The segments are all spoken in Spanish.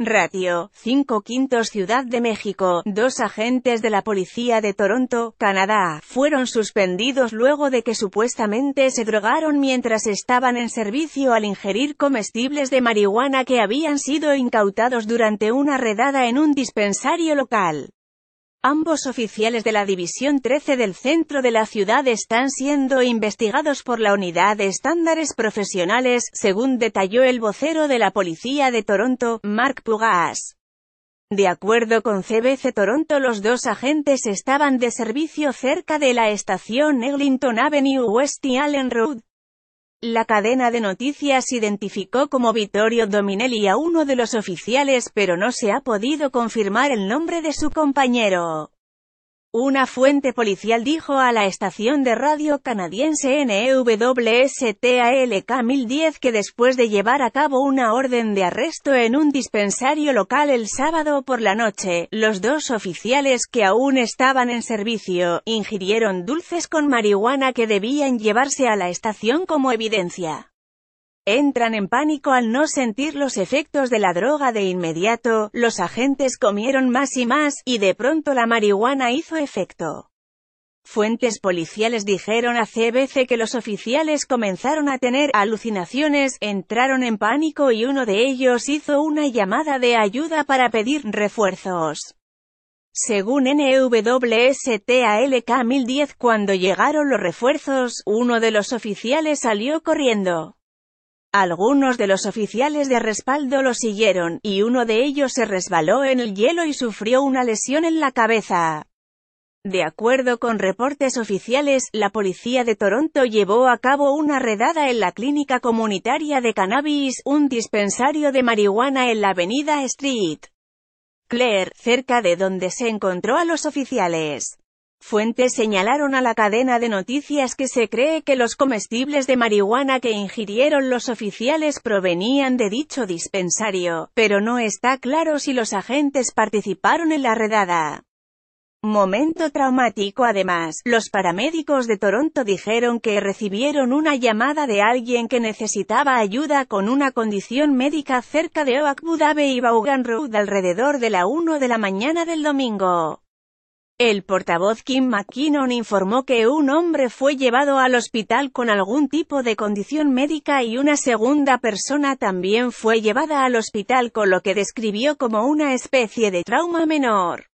Ratio, 5 quintos Ciudad de México, dos agentes de la policía de Toronto, Canadá, fueron suspendidos luego de que supuestamente se drogaron mientras estaban en servicio al ingerir comestibles de marihuana que habían sido incautados durante una redada en un dispensario local. Ambos oficiales de la División 13 del centro de la ciudad están siendo investigados por la Unidad de Estándares Profesionales, según detalló el vocero de la Policía de Toronto, Mark Pugas. De acuerdo con CBC Toronto los dos agentes estaban de servicio cerca de la estación Eglinton Avenue West y Allen Road, la cadena de noticias identificó como Vittorio Dominelli a uno de los oficiales pero no se ha podido confirmar el nombre de su compañero. Una fuente policial dijo a la estación de radio canadiense NEWSTALK 1010 que después de llevar a cabo una orden de arresto en un dispensario local el sábado por la noche, los dos oficiales que aún estaban en servicio, ingirieron dulces con marihuana que debían llevarse a la estación como evidencia. Entran en pánico al no sentir los efectos de la droga de inmediato, los agentes comieron más y más, y de pronto la marihuana hizo efecto. Fuentes policiales dijeron a CBC que los oficiales comenzaron a tener alucinaciones, entraron en pánico y uno de ellos hizo una llamada de ayuda para pedir refuerzos. Según NWSTALK 1010 cuando llegaron los refuerzos, uno de los oficiales salió corriendo. Algunos de los oficiales de respaldo lo siguieron, y uno de ellos se resbaló en el hielo y sufrió una lesión en la cabeza. De acuerdo con reportes oficiales, la policía de Toronto llevó a cabo una redada en la clínica comunitaria de cannabis, un dispensario de marihuana en la avenida Street. Clair, cerca de donde se encontró a los oficiales. Fuentes señalaron a la cadena de noticias que se cree que los comestibles de marihuana que ingirieron los oficiales provenían de dicho dispensario, pero no está claro si los agentes participaron en la redada. Momento traumático además, los paramédicos de Toronto dijeron que recibieron una llamada de alguien que necesitaba ayuda con una condición médica cerca de Oakwood Ave y Vaughan Road alrededor de la 1 de la mañana del domingo. El portavoz Kim McKinnon informó que un hombre fue llevado al hospital con algún tipo de condición médica y una segunda persona también fue llevada al hospital con lo que describió como una especie de trauma menor.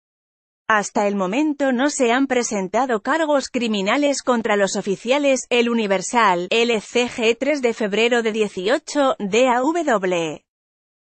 Hasta el momento no se han presentado cargos criminales contra los oficiales El Universal, LCG 3 de febrero de 18, DAW.